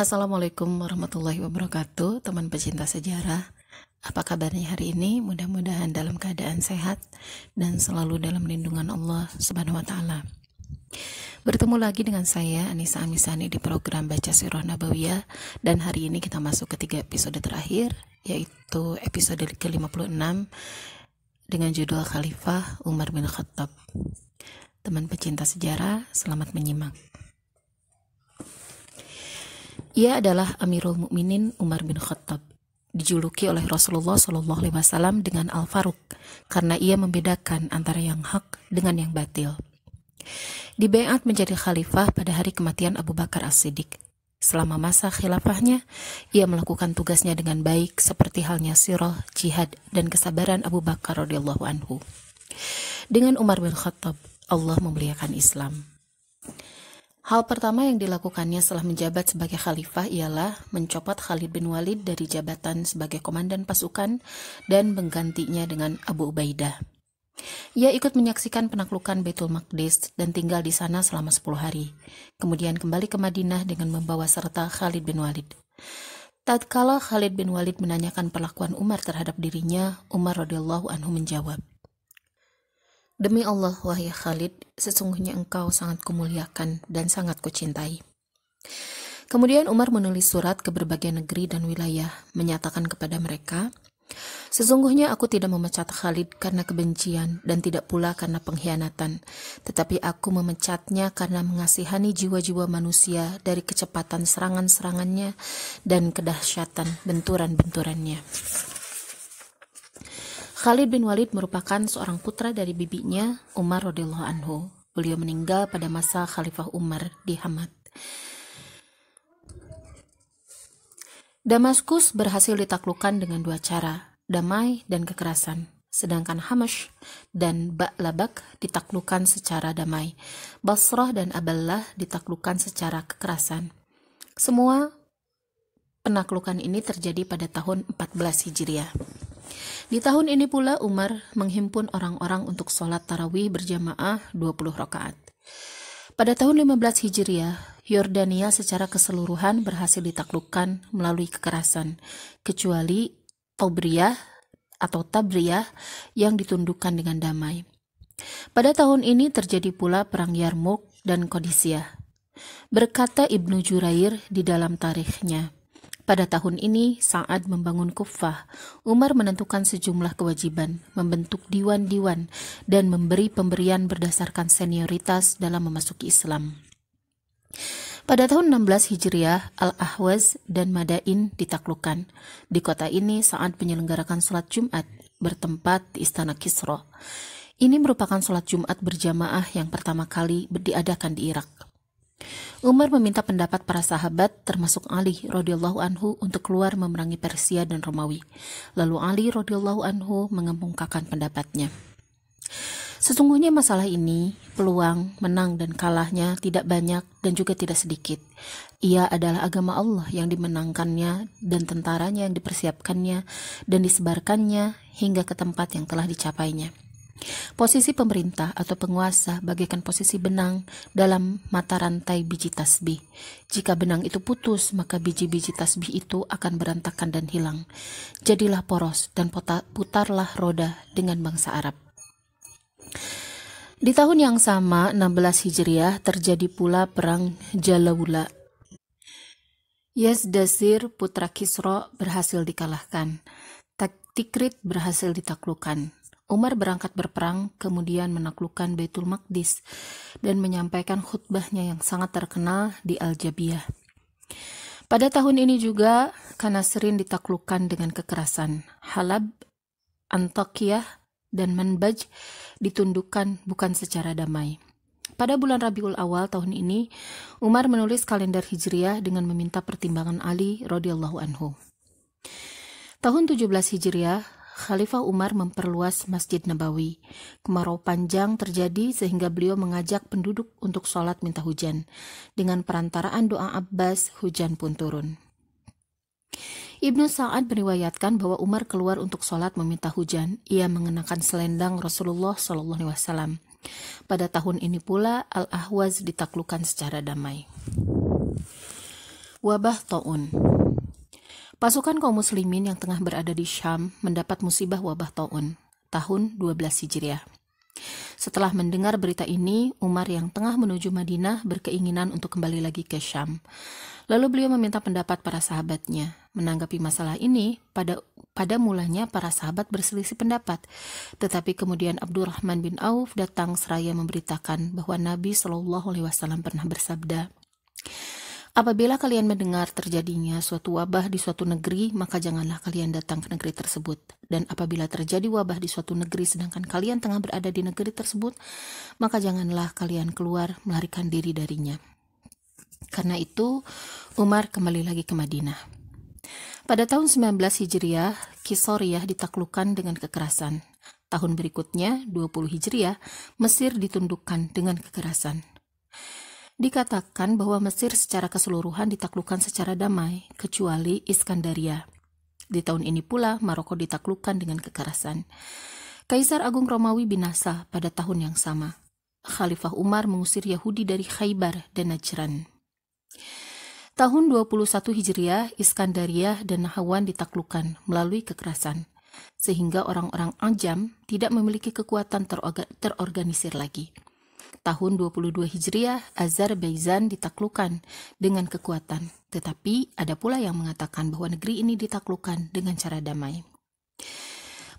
Assalamualaikum warahmatullahi wabarakatuh, teman pecinta sejarah. Apa kabarnya hari ini? Mudah-mudahan dalam keadaan sehat dan selalu dalam lindungan Allah Subhanahu wa taala. Bertemu lagi dengan saya Anissa Amisani di program Baca Sirah Nabawiyah dan hari ini kita masuk ke tiga episode terakhir yaitu episode ke-56 dengan judul Khalifah Umar bin Khattab. Teman pecinta sejarah, selamat menyimak. Ia adalah Amirul Mukminin Umar bin Khattab, dijuluki oleh Rasulullah Shallallahu Alaihi Wasallam dengan Al Faruq karena ia membedakan antara yang hak dengan yang batil. Dibayat menjadi khalifah pada hari kematian Abu Bakar As-Siddiq. Selama masa khilafahnya, ia melakukan tugasnya dengan baik seperti halnya sirah, jihad, dan kesabaran Abu Bakar radhiyallahu anhu. Dengan Umar bin Khattab, Allah memuliakan Islam. Hal pertama yang dilakukannya setelah menjabat sebagai khalifah ialah mencopot Khalid bin Walid dari jabatan sebagai komandan pasukan dan menggantinya dengan Abu Ubaidah. Ia ikut menyaksikan penaklukan Betul Maqdis dan tinggal di sana selama 10 hari. Kemudian kembali ke Madinah dengan membawa serta Khalid bin Walid. Tatkala Khalid bin Walid menanyakan perlakuan Umar terhadap dirinya, Umar radhiyallahu anhu menjawab, Demi Allah, wahai Khalid, sesungguhnya engkau sangat kumuliakan dan sangat kucintai. Kemudian Umar menulis surat ke berbagai negeri dan wilayah, menyatakan kepada mereka, Sesungguhnya aku tidak memecat Khalid karena kebencian dan tidak pula karena pengkhianatan, tetapi aku memecatnya karena mengasihani jiwa-jiwa manusia dari kecepatan serangan-serangannya dan kedahsyatan benturan-benturannya. Khalid bin Walid merupakan seorang putra dari bibinya Umar radhiyallahu anhu. Beliau meninggal pada masa Khalifah Umar di Hamad. Damaskus berhasil ditaklukkan dengan dua cara, damai dan kekerasan. Sedangkan Hamash dan Ba'labak ditaklukkan secara damai. Basrah dan Aballah ditaklukkan secara kekerasan. Semua penaklukan ini terjadi pada tahun 14 Hijriah. Di tahun ini pula Umar menghimpun orang-orang untuk sholat tarawih berjamaah 20 rakaat. Pada tahun 15 Hijriah, Yordania secara keseluruhan berhasil ditaklukkan melalui kekerasan, kecuali Tobriyah atau Tabriyah yang ditundukkan dengan damai. Pada tahun ini terjadi pula Perang Yarmouk dan Qadisiyah. Berkata Ibnu Jurair di dalam tarikhnya, pada tahun ini, saat membangun Kufah. Umar menentukan sejumlah kewajiban, membentuk diwan-diwan, dan memberi pemberian berdasarkan senioritas dalam memasuki Islam. Pada tahun 16 Hijriah, Al-Ahwaz dan Madain ditaklukkan. Di kota ini, saat penyelenggarakan sholat Jumat, bertempat di Istana Kisro. Ini merupakan sholat Jumat berjamaah yang pertama kali diadakan di Irak. Umar meminta pendapat para sahabat termasuk Ali radhiyallahu anhu untuk keluar memerangi Persia dan Romawi. Lalu Ali radhiyallahu anhu mengemukakan pendapatnya. Sesungguhnya masalah ini, peluang menang dan kalahnya tidak banyak dan juga tidak sedikit. Ia adalah agama Allah yang dimenangkannya dan tentaranya yang dipersiapkannya dan disebarkannya hingga ke tempat yang telah dicapainya. Posisi pemerintah atau penguasa bagaikan posisi benang dalam mata rantai biji tasbih. Jika benang itu putus, maka biji-biji tasbih itu akan berantakan dan hilang. Jadilah poros dan putarlah roda dengan bangsa Arab. Di tahun yang sama, 16 Hijriah, terjadi pula perang Jalawula. Yazdazir, putra Kisro berhasil dikalahkan. Tikrit berhasil ditaklukkan. Umar berangkat berperang, kemudian menaklukkan Baitul Maqdis dan menyampaikan khutbahnya yang sangat terkenal di Al-Jabiyah. Pada tahun ini juga, Kanasrin ditaklukkan dengan kekerasan. Halab, Antakiyah, dan Manbaj ditundukkan bukan secara damai. Pada bulan Rabiul Awal tahun ini, Umar menulis kalender Hijriah dengan meminta pertimbangan Ali radhiyallahu anhu. Tahun 17 Hijriah, Khalifah Umar memperluas Masjid Nabawi. Kemarau panjang terjadi sehingga beliau mengajak penduduk untuk sholat minta hujan. Dengan perantaraan doa Abbas, hujan pun turun. Ibnu Sa'ad meriwayatkan bahwa Umar keluar untuk sholat meminta hujan. Ia mengenakan selendang Rasulullah SAW. Pada tahun ini pula Al Ahwaz ditaklukkan secara damai. Wabah Taun. Pasukan kaum muslimin yang tengah berada di Syam mendapat musibah wabah taun tahun 12 Hijriah. Setelah mendengar berita ini, Umar yang tengah menuju Madinah berkeinginan untuk kembali lagi ke Syam. Lalu beliau meminta pendapat para sahabatnya. Menanggapi masalah ini, pada pada mulanya para sahabat berselisih pendapat. Tetapi kemudian Abdurrahman bin Auf datang seraya memberitakan bahwa Nabi Shallallahu alaihi wasallam pernah bersabda, Apabila kalian mendengar terjadinya suatu wabah di suatu negeri, maka janganlah kalian datang ke negeri tersebut. Dan apabila terjadi wabah di suatu negeri sedangkan kalian tengah berada di negeri tersebut, maka janganlah kalian keluar melarikan diri darinya. Karena itu, Umar kembali lagi ke Madinah. Pada tahun 19 Hijriah, Kisoriyah ditaklukkan dengan kekerasan. Tahun berikutnya, 20 Hijriah, Mesir ditundukkan dengan kekerasan dikatakan bahwa Mesir secara keseluruhan ditaklukkan secara damai, kecuali Iskandaria. Di tahun ini pula, Maroko ditaklukkan dengan kekerasan. Kaisar Agung Romawi binasa pada tahun yang sama. Khalifah Umar mengusir Yahudi dari Khaybar dan Najran. Tahun 21 Hijriah, Iskandaria dan Nahawan ditaklukkan melalui kekerasan, sehingga orang-orang Ajam tidak memiliki kekuatan terorganisir lagi tahun 22 Hijriah Azerbaijan ditaklukan dengan kekuatan, tetapi ada pula yang mengatakan bahwa negeri ini ditaklukan dengan cara damai.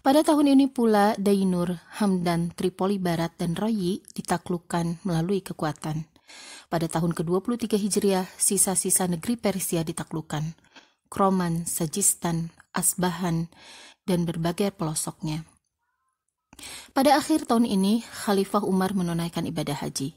Pada tahun ini pula Dainur, Hamdan, Tripoli Barat, dan Royi ditaklukan melalui kekuatan. Pada tahun ke-23 Hijriah, sisa-sisa negeri Persia ditaklukan: Kroman, Sajistan, Asbahan, dan berbagai pelosoknya. Pada akhir tahun ini, Khalifah Umar menunaikan ibadah haji.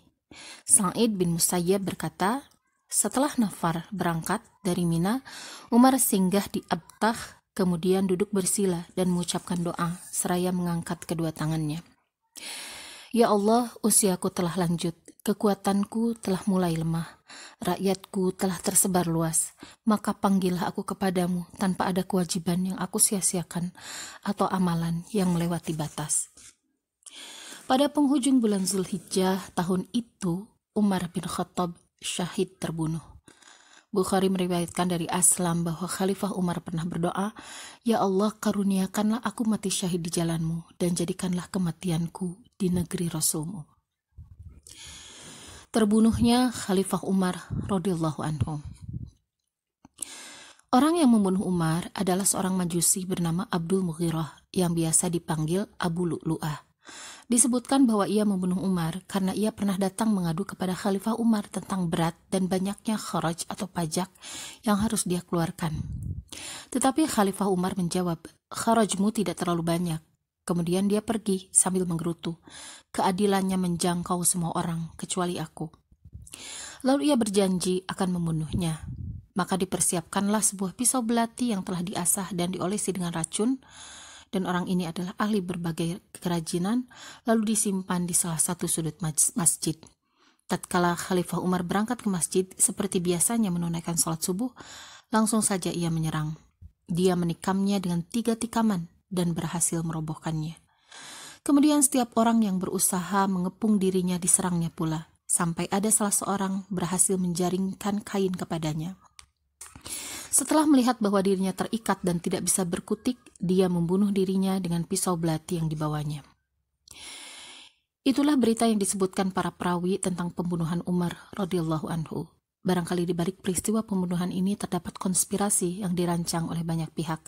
Sa'id bin Musayyab berkata, setelah Nafar berangkat dari Mina, Umar singgah di Abtah, kemudian duduk bersila dan mengucapkan doa seraya mengangkat kedua tangannya. Ya Allah, usiaku telah lanjut Kekuatanku telah mulai lemah, rakyatku telah tersebar luas, maka panggillah aku kepadamu tanpa ada kewajiban yang aku sia-siakan atau amalan yang melewati batas. Pada penghujung bulan Zulhijjah tahun itu, Umar bin Khattab syahid terbunuh. Bukhari meriwayatkan dari Aslam bahwa Khalifah Umar pernah berdoa, Ya Allah karuniakanlah aku mati syahid di jalanmu dan jadikanlah kematianku di negeri Rasulmu terbunuhnya Khalifah Umar radhiyallahu anhu. Orang yang membunuh Umar adalah seorang majusi bernama Abdul Mughirah yang biasa dipanggil Abu Lu'lu'ah. Disebutkan bahwa ia membunuh Umar karena ia pernah datang mengadu kepada Khalifah Umar tentang berat dan banyaknya kharaj atau pajak yang harus dia keluarkan. Tetapi Khalifah Umar menjawab, kharajmu tidak terlalu banyak, Kemudian dia pergi sambil menggerutu. Keadilannya menjangkau semua orang, kecuali aku. Lalu ia berjanji akan membunuhnya. Maka dipersiapkanlah sebuah pisau belati yang telah diasah dan diolesi dengan racun, dan orang ini adalah ahli berbagai kerajinan, lalu disimpan di salah satu sudut masjid. Tatkala Khalifah Umar berangkat ke masjid, seperti biasanya menunaikan sholat subuh, langsung saja ia menyerang. Dia menikamnya dengan tiga tikaman, dan berhasil merobohkannya. Kemudian setiap orang yang berusaha mengepung dirinya diserangnya pula, sampai ada salah seorang berhasil menjaringkan kain kepadanya. Setelah melihat bahwa dirinya terikat dan tidak bisa berkutik, dia membunuh dirinya dengan pisau belati yang dibawanya. Itulah berita yang disebutkan para perawi tentang pembunuhan Umar radhiyallahu anhu. Barangkali di balik peristiwa pembunuhan ini terdapat konspirasi yang dirancang oleh banyak pihak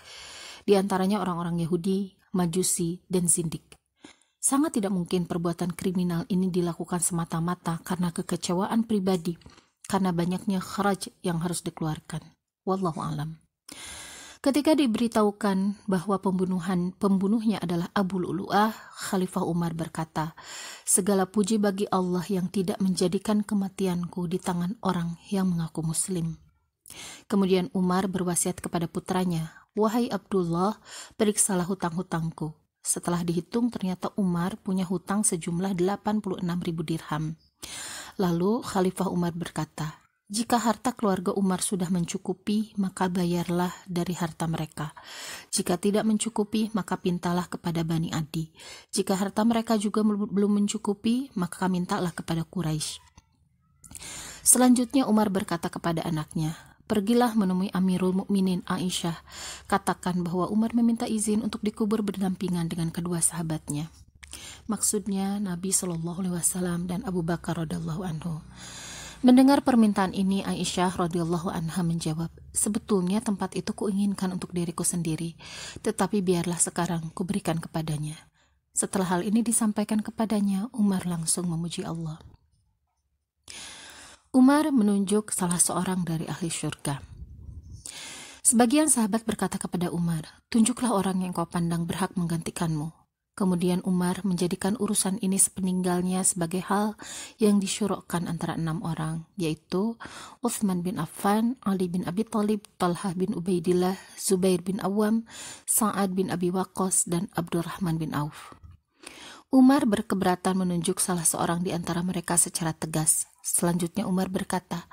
di antaranya orang-orang Yahudi, Majusi, dan Zindik. Sangat tidak mungkin perbuatan kriminal ini dilakukan semata-mata karena kekecewaan pribadi, karena banyaknya kharaj yang harus dikeluarkan. Wallahu alam. Ketika diberitahukan bahwa pembunuhan pembunuhnya adalah Abu Lu'ah, Khalifah Umar berkata, "Segala puji bagi Allah yang tidak menjadikan kematianku di tangan orang yang mengaku muslim." Kemudian Umar berwasiat kepada putranya, Wahai Abdullah, periksalah hutang-hutangku. Setelah dihitung, ternyata Umar punya hutang sejumlah 86 ribu dirham. Lalu Khalifah Umar berkata, jika harta keluarga Umar sudah mencukupi, maka bayarlah dari harta mereka. Jika tidak mencukupi, maka pintalah kepada Bani Adi. Jika harta mereka juga belum mencukupi, maka mintalah kepada Quraisy. Selanjutnya Umar berkata kepada anaknya, Pergilah menemui Amirul Mukminin Aisyah. Katakan bahwa Umar meminta izin untuk dikubur berdampingan dengan kedua sahabatnya. Maksudnya Nabi Shallallahu Alaihi Wasallam dan Abu Bakar radhiallahu anhu. Mendengar permintaan ini, Aisyah radhiyallahu anha menjawab, "Sebetulnya tempat itu kuinginkan untuk diriku sendiri, tetapi biarlah sekarang kuberikan kepadanya." Setelah hal ini disampaikan kepadanya, Umar langsung memuji Allah. Umar menunjuk salah seorang dari ahli syurga. Sebagian sahabat berkata kepada Umar, "Tunjuklah orang yang kau pandang berhak menggantikanmu." Kemudian Umar menjadikan urusan ini sepeninggalnya sebagai hal yang disyurokkan antara enam orang, yaitu Uthman bin Affan, Ali bin Abi Talib, Talha bin Ubaidillah, Zubair bin Awam, Sa'ad bin Abi Waqqas, dan Abdurrahman bin Auf. Umar berkeberatan menunjuk salah seorang di antara mereka secara tegas. Selanjutnya Umar berkata,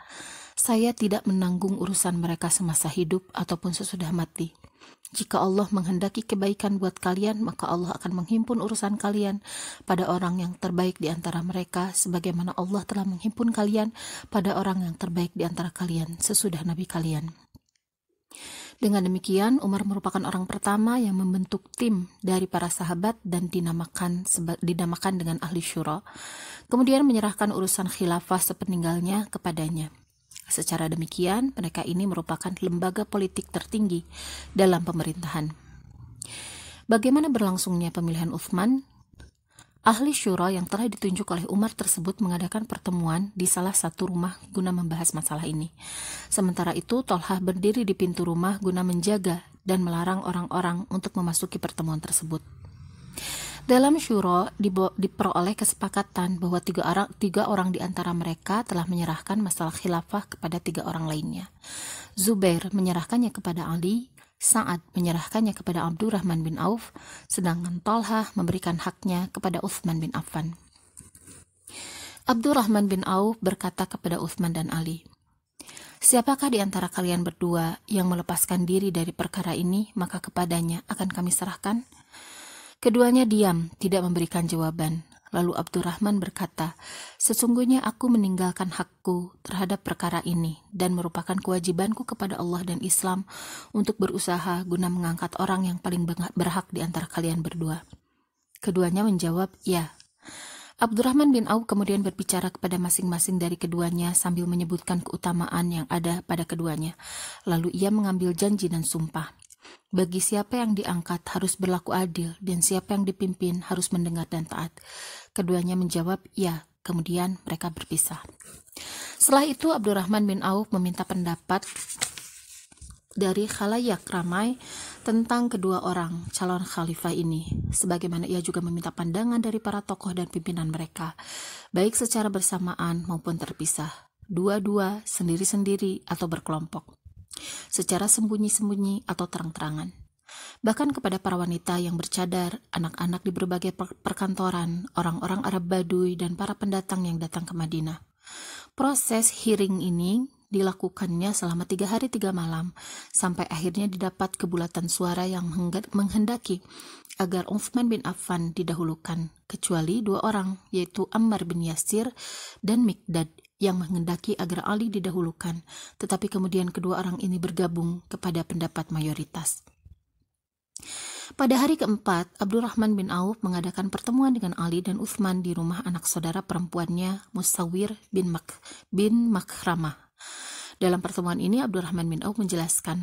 saya tidak menanggung urusan mereka semasa hidup ataupun sesudah mati. Jika Allah menghendaki kebaikan buat kalian, maka Allah akan menghimpun urusan kalian pada orang yang terbaik di antara mereka, sebagaimana Allah telah menghimpun kalian pada orang yang terbaik di antara kalian sesudah Nabi kalian. Dengan demikian, Umar merupakan orang pertama yang membentuk tim dari para sahabat dan dinamakan dinamakan dengan ahli syuro. Kemudian menyerahkan urusan khilafah sepeninggalnya kepadanya. Secara demikian, mereka ini merupakan lembaga politik tertinggi dalam pemerintahan. Bagaimana berlangsungnya pemilihan Uthman? Ahli syuro yang telah ditunjuk oleh Umar tersebut mengadakan pertemuan di salah satu rumah guna membahas masalah ini. Sementara itu, Tolhah berdiri di pintu rumah guna menjaga dan melarang orang-orang untuk memasuki pertemuan tersebut. Dalam syuro diperoleh kesepakatan bahwa tiga orang, tiga orang di antara mereka telah menyerahkan masalah khilafah kepada tiga orang lainnya. Zubair menyerahkannya kepada Ali, Sa'ad menyerahkannya kepada Abdurrahman bin Auf, sedangkan Talha memberikan haknya kepada Uthman bin Affan. Abdurrahman bin Auf berkata kepada Uthman dan Ali, Siapakah di antara kalian berdua yang melepaskan diri dari perkara ini, maka kepadanya akan kami serahkan? Keduanya diam, tidak memberikan jawaban. Lalu Abdurrahman berkata, Sesungguhnya aku meninggalkan hakku terhadap perkara ini dan merupakan kewajibanku kepada Allah dan Islam untuk berusaha guna mengangkat orang yang paling berhak di antara kalian berdua. Keduanya menjawab, ya. Abdurrahman bin Auf kemudian berbicara kepada masing-masing dari keduanya sambil menyebutkan keutamaan yang ada pada keduanya. Lalu ia mengambil janji dan sumpah. Bagi siapa yang diangkat harus berlaku adil, dan siapa yang dipimpin harus mendengar dan taat. Keduanya menjawab, "Ya." Kemudian mereka berpisah. Setelah itu Abdurrahman bin Auf meminta pendapat dari khalayak ramai tentang kedua orang calon khalifah ini, sebagaimana ia juga meminta pandangan dari para tokoh dan pimpinan mereka, baik secara bersamaan maupun terpisah, dua-dua, sendiri-sendiri, atau berkelompok secara sembunyi-sembunyi atau terang-terangan. Bahkan kepada para wanita yang bercadar, anak-anak di berbagai perkantoran, orang-orang Arab Baduy, dan para pendatang yang datang ke Madinah. Proses hearing ini dilakukannya selama tiga hari tiga malam, sampai akhirnya didapat kebulatan suara yang menghendaki agar Uthman bin Affan didahulukan, kecuali dua orang, yaitu Ammar bin Yasir dan Mikdad yang menghendaki agar Ali didahulukan, tetapi kemudian kedua orang ini bergabung kepada pendapat mayoritas. Pada hari keempat, Abdurrahman bin Auf mengadakan pertemuan dengan Ali dan Uthman di rumah anak saudara perempuannya Musawir bin, Mak bin Makhramah. Dalam pertemuan ini, Abdurrahman bin Auf menjelaskan,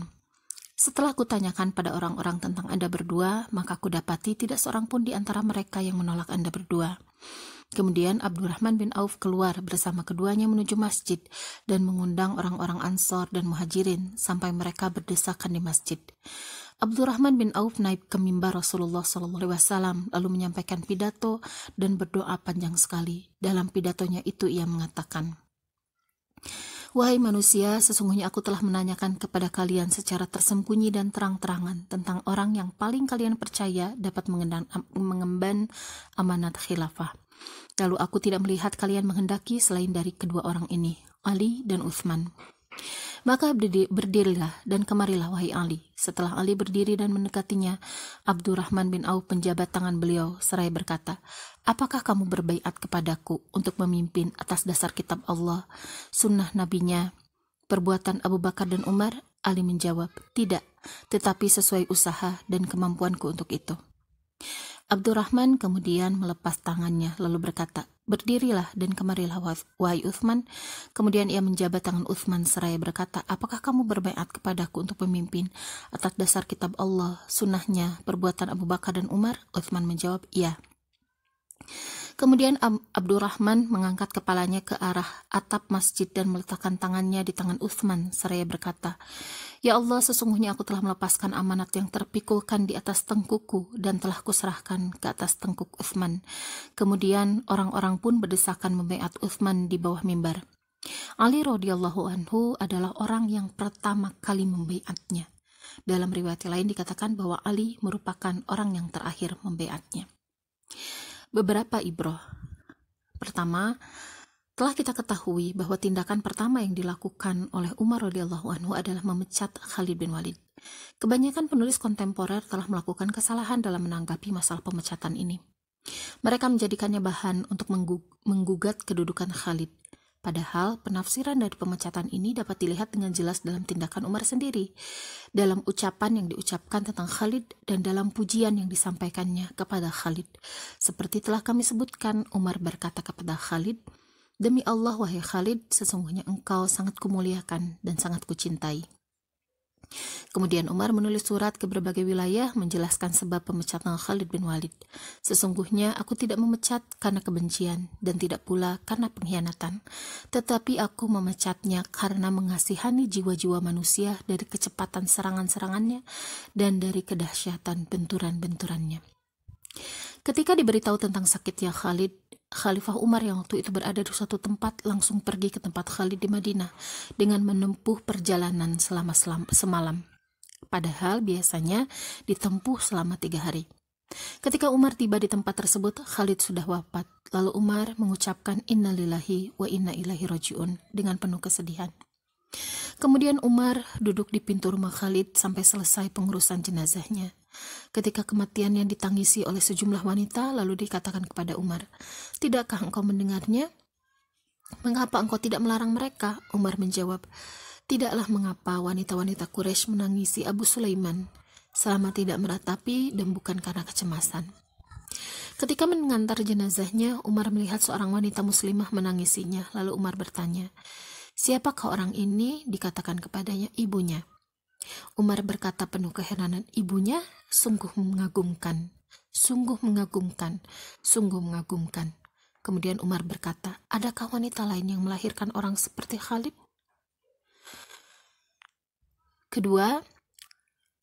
setelah kutanyakan pada orang-orang tentang Anda berdua, maka kudapati tidak seorang pun di antara mereka yang menolak Anda berdua. Kemudian Abdurrahman bin Auf keluar bersama keduanya menuju masjid dan mengundang orang-orang Ansor dan Muhajirin sampai mereka berdesakan di masjid. Abdurrahman bin Auf naik ke mimbar Rasulullah SAW lalu menyampaikan pidato dan berdoa panjang sekali. Dalam pidatonya itu ia mengatakan, Wahai manusia, sesungguhnya aku telah menanyakan kepada kalian secara tersembunyi dan terang-terangan tentang orang yang paling kalian percaya dapat mengemban amanat khilafah. Lalu aku tidak melihat kalian menghendaki selain dari kedua orang ini, Ali dan Uthman. Maka berdirilah dan kemarilah wahai Ali. Setelah Ali berdiri dan mendekatinya, Abdurrahman bin Auf penjabat tangan beliau seraya berkata, Apakah kamu berbaikat kepadaku untuk memimpin atas dasar kitab Allah, sunnah nabinya, perbuatan Abu Bakar dan Umar? Ali menjawab, tidak, tetapi sesuai usaha dan kemampuanku untuk itu. Abdurrahman kemudian melepas tangannya lalu berkata, Berdirilah dan kemarilah wahai Uthman. Kemudian ia menjabat tangan Uthman seraya berkata, Apakah kamu berbaikat kepadaku untuk pemimpin atas dasar kitab Allah, sunnahnya, perbuatan Abu Bakar dan Umar? Uthman menjawab, Iya. Kemudian Abdurrahman mengangkat kepalanya ke arah atap masjid dan meletakkan tangannya di tangan Uthman seraya berkata, Ya Allah, sesungguhnya aku telah melepaskan amanat yang terpikulkan di atas tengkuku dan telah kuserahkan ke atas tengkuk Uthman. Kemudian orang-orang pun berdesakan membaiat Uthman di bawah mimbar. Ali radhiyallahu anhu adalah orang yang pertama kali membaiatnya. Dalam riwayat lain dikatakan bahwa Ali merupakan orang yang terakhir membaiatnya beberapa ibroh. Pertama, telah kita ketahui bahwa tindakan pertama yang dilakukan oleh Umar radhiyallahu anhu adalah memecat Khalid bin Walid. Kebanyakan penulis kontemporer telah melakukan kesalahan dalam menanggapi masalah pemecatan ini. Mereka menjadikannya bahan untuk menggugat kedudukan Khalid. Padahal penafsiran dari pemecatan ini dapat dilihat dengan jelas dalam tindakan Umar sendiri, dalam ucapan yang diucapkan tentang Khalid dan dalam pujian yang disampaikannya kepada Khalid. Seperti telah kami sebutkan, Umar berkata kepada Khalid, "Demi Allah wahai Khalid, sesungguhnya engkau sangat kumuliakan dan sangat kucintai." Kemudian Umar menulis surat ke berbagai wilayah menjelaskan sebab pemecatan Khalid bin Walid. Sesungguhnya aku tidak memecat karena kebencian dan tidak pula karena pengkhianatan. Tetapi aku memecatnya karena mengasihani jiwa-jiwa manusia dari kecepatan serangan-serangannya dan dari kedahsyatan benturan-benturannya. Ketika diberitahu tentang sakitnya Khalid, Khalifah Umar yang waktu itu berada di suatu tempat langsung pergi ke tempat Khalid di Madinah dengan menempuh perjalanan selama selam, semalam. Padahal biasanya ditempuh selama tiga hari. Ketika Umar tiba di tempat tersebut, Khalid sudah wafat. Lalu Umar mengucapkan innalillahi wa inna ilahi roji'un dengan penuh kesedihan. Kemudian Umar duduk di pintu rumah Khalid sampai selesai pengurusan jenazahnya. Ketika kematiannya ditangisi oleh sejumlah wanita, lalu dikatakan kepada Umar, Tidakkah engkau mendengarnya? Mengapa engkau tidak melarang mereka? Umar menjawab, Tidaklah mengapa wanita-wanita Quraisy menangisi Abu Sulaiman, selama tidak meratapi dan bukan karena kecemasan. Ketika mengantar jenazahnya, Umar melihat seorang wanita muslimah menangisinya. Lalu Umar bertanya, Siapakah orang ini? Dikatakan kepadanya ibunya. Umar berkata penuh keheranan ibunya, sungguh mengagumkan, sungguh mengagumkan, sungguh mengagumkan. Kemudian Umar berkata, adakah wanita lain yang melahirkan orang seperti Khalid? Kedua,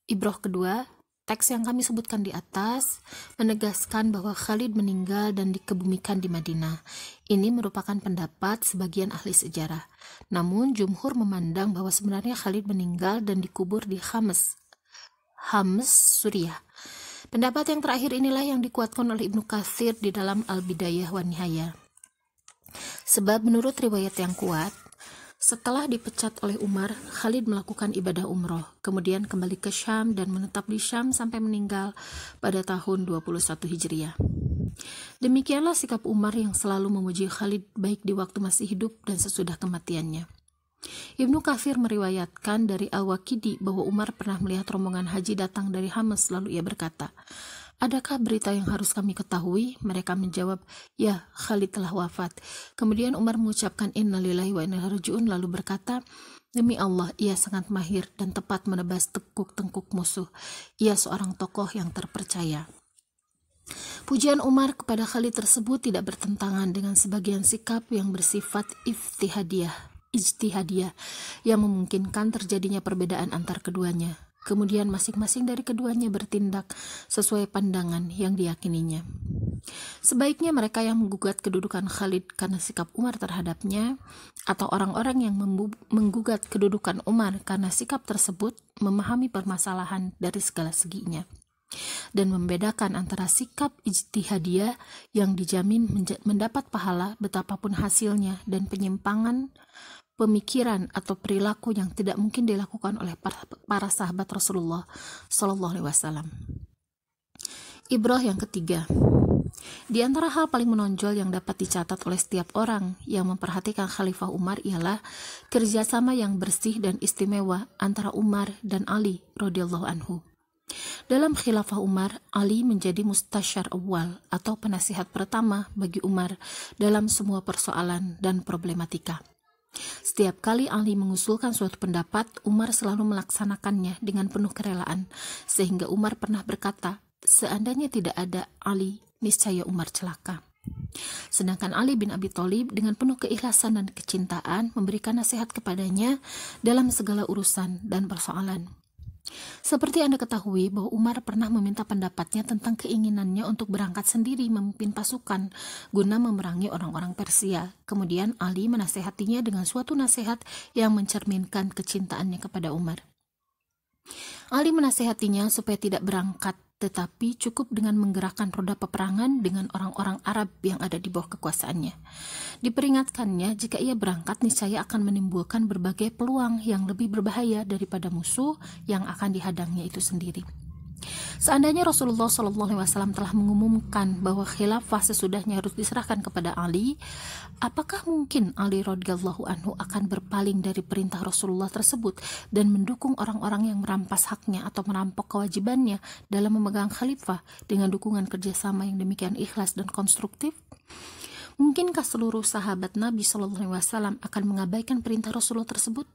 ibroh kedua, Teks yang kami sebutkan di atas menegaskan bahwa Khalid meninggal dan dikebumikan di Madinah. Ini merupakan pendapat sebagian ahli sejarah. Namun, Jumhur memandang bahwa sebenarnya Khalid meninggal dan dikubur di Hames, Hames, Suriah. Pendapat yang terakhir inilah yang dikuatkan oleh Ibnu Katsir di dalam Al-Bidayah wa Nihaya. Sebab menurut riwayat yang kuat, setelah dipecat oleh Umar, Khalid melakukan ibadah umroh, kemudian kembali ke Syam dan menetap di Syam sampai meninggal pada tahun 21 Hijriah. Demikianlah sikap Umar yang selalu memuji Khalid baik di waktu masih hidup dan sesudah kematiannya. Ibnu Kafir meriwayatkan dari Al-Waqidi bahwa Umar pernah melihat rombongan haji datang dari Hamas lalu ia berkata, Adakah berita yang harus kami ketahui? Mereka menjawab, ya, Khalid telah wafat. Kemudian Umar mengucapkan innalillahi wa inna rajiun lalu berkata, Demi Allah, ia sangat mahir dan tepat menebas tekuk-tengkuk musuh. Ia seorang tokoh yang terpercaya. Pujian Umar kepada Khalid tersebut tidak bertentangan dengan sebagian sikap yang bersifat istihadiah, ijtihadiah, yang memungkinkan terjadinya perbedaan antar keduanya. Kemudian masing-masing dari keduanya bertindak sesuai pandangan yang diyakininya. Sebaiknya mereka yang menggugat kedudukan Khalid karena sikap Umar terhadapnya atau orang-orang yang menggugat kedudukan Umar karena sikap tersebut memahami permasalahan dari segala seginya dan membedakan antara sikap ijtihadiyah yang dijamin mendapat pahala betapapun hasilnya dan penyimpangan pemikiran atau perilaku yang tidak mungkin dilakukan oleh para sahabat Rasulullah Shallallahu Alaihi Wasallam. Ibrah yang ketiga, di antara hal paling menonjol yang dapat dicatat oleh setiap orang yang memperhatikan Khalifah Umar ialah kerjasama yang bersih dan istimewa antara Umar dan Ali radhiyallahu anhu. Dalam khilafah Umar, Ali menjadi mustasyar awal atau penasihat pertama bagi Umar dalam semua persoalan dan problematika. Setiap kali Ali mengusulkan suatu pendapat, Umar selalu melaksanakannya dengan penuh kerelaan, sehingga Umar pernah berkata, "Seandainya tidak ada Ali, niscaya Umar celaka." Sedangkan Ali bin Abi Thalib dengan penuh keikhlasan dan kecintaan memberikan nasihat kepadanya dalam segala urusan dan persoalan. Seperti Anda ketahui bahwa Umar pernah meminta pendapatnya tentang keinginannya untuk berangkat sendiri memimpin pasukan guna memerangi orang-orang Persia. Kemudian Ali menasehatinya dengan suatu nasihat yang mencerminkan kecintaannya kepada Umar. Ali menasehatinya supaya tidak berangkat tetapi cukup dengan menggerakkan roda peperangan dengan orang-orang Arab yang ada di bawah kekuasaannya. Diperingatkannya jika ia berangkat niscaya akan menimbulkan berbagai peluang yang lebih berbahaya daripada musuh yang akan dihadangnya itu sendiri. Seandainya Rasulullah SAW telah mengumumkan bahwa khilafah sesudahnya harus diserahkan kepada Ali, apakah mungkin Ali radhiyallahu anhu akan berpaling dari perintah Rasulullah tersebut dan mendukung orang-orang yang merampas haknya atau merampok kewajibannya dalam memegang khalifah dengan dukungan kerjasama yang demikian ikhlas dan konstruktif? Mungkinkah seluruh sahabat Nabi SAW akan mengabaikan perintah Rasulullah tersebut?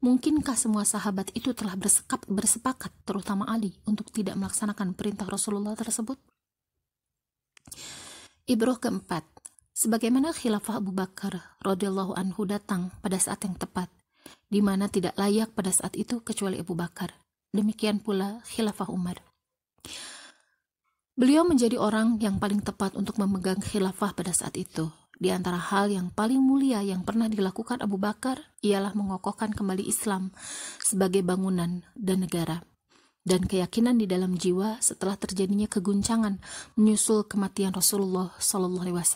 Mungkinkah semua sahabat itu telah bersekap, bersepakat, terutama Ali, untuk tidak melaksanakan perintah Rasulullah tersebut? Ibroh keempat, sebagaimana khilafah Abu Bakar radhiyallahu anhu datang pada saat yang tepat, di mana tidak layak pada saat itu kecuali Abu Bakar. Demikian pula khilafah Umar. Beliau menjadi orang yang paling tepat untuk memegang khilafah pada saat itu, di antara hal yang paling mulia yang pernah dilakukan Abu Bakar ialah mengokohkan kembali Islam sebagai bangunan dan negara. Dan keyakinan di dalam jiwa setelah terjadinya keguncangan menyusul kematian Rasulullah SAW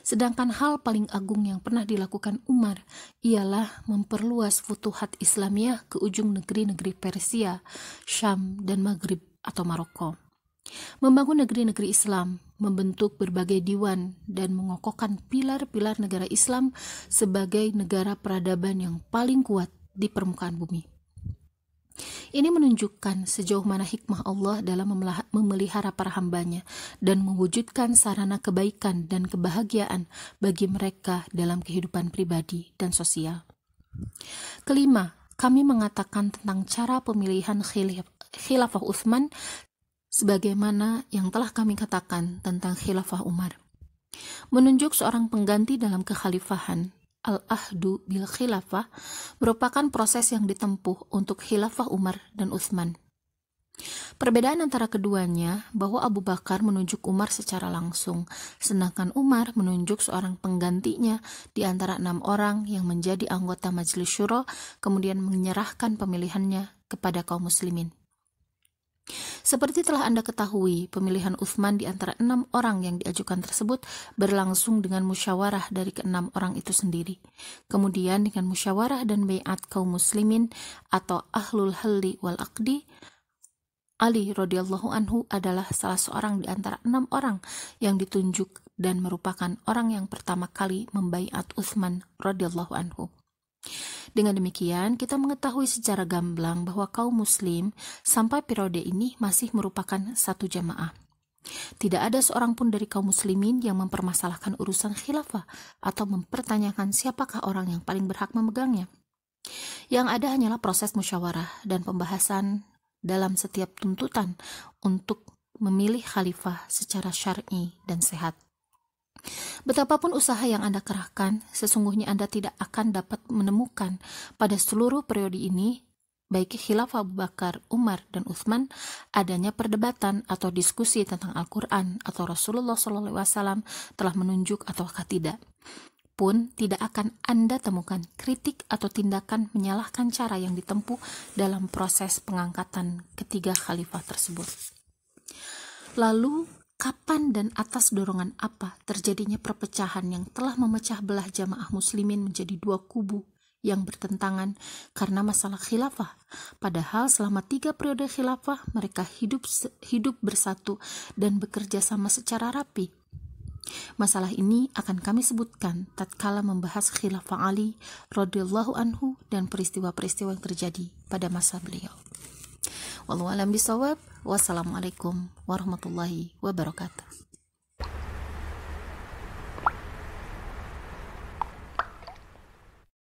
Sedangkan hal paling agung yang pernah dilakukan Umar ialah memperluas futuhat Islamiyah ke ujung negeri-negeri Persia, Syam, dan Maghrib atau Maroko. Membangun negeri-negeri Islam membentuk berbagai diwan dan mengokohkan pilar-pilar negara Islam sebagai negara peradaban yang paling kuat di permukaan bumi. Ini menunjukkan sejauh mana hikmah Allah dalam memelihara para hambanya dan mewujudkan sarana kebaikan dan kebahagiaan bagi mereka dalam kehidupan pribadi dan sosial. Kelima, kami mengatakan tentang cara pemilihan khilafah Uthman sebagaimana yang telah kami katakan tentang khilafah Umar. Menunjuk seorang pengganti dalam kekhalifahan, al-ahdu bil khilafah, merupakan proses yang ditempuh untuk khilafah Umar dan Uthman. Perbedaan antara keduanya bahwa Abu Bakar menunjuk Umar secara langsung, sedangkan Umar menunjuk seorang penggantinya di antara enam orang yang menjadi anggota Majelis Syuro, kemudian menyerahkan pemilihannya kepada kaum muslimin. Seperti telah Anda ketahui, pemilihan Uthman di antara enam orang yang diajukan tersebut berlangsung dengan musyawarah dari keenam orang itu sendiri. Kemudian dengan musyawarah dan bayat kaum muslimin atau ahlul halli wal aqdi, Ali radhiyallahu anhu adalah salah seorang di antara enam orang yang ditunjuk dan merupakan orang yang pertama kali membaiat Uthman radhiyallahu anhu. Dengan demikian, kita mengetahui secara gamblang bahwa kaum muslim sampai periode ini masih merupakan satu jamaah. Tidak ada seorang pun dari kaum muslimin yang mempermasalahkan urusan khilafah atau mempertanyakan siapakah orang yang paling berhak memegangnya. Yang ada hanyalah proses musyawarah dan pembahasan dalam setiap tuntutan untuk memilih khalifah secara syar'i dan sehat. Betapapun usaha yang Anda kerahkan, sesungguhnya Anda tidak akan dapat menemukan pada seluruh periode ini baik khilafah Abu Bakar, Umar, dan Uthman, adanya perdebatan atau diskusi tentang Al-Quran atau Rasulullah SAW telah menunjuk ataukah tidak. Pun tidak akan Anda temukan kritik atau tindakan menyalahkan cara yang ditempuh dalam proses pengangkatan ketiga khalifah tersebut. Lalu, kapan dan atas dorongan apa terjadinya perpecahan yang telah memecah belah jamaah muslimin menjadi dua kubu yang bertentangan karena masalah khilafah. Padahal selama tiga periode khilafah mereka hidup hidup bersatu dan bekerja sama secara rapi. Masalah ini akan kami sebutkan tatkala membahas khilafah Ali radhiyallahu anhu dan peristiwa-peristiwa yang terjadi pada masa beliau. Wallahualam bisawab. Wassalamualaikum warahmatullahi wabarakatuh.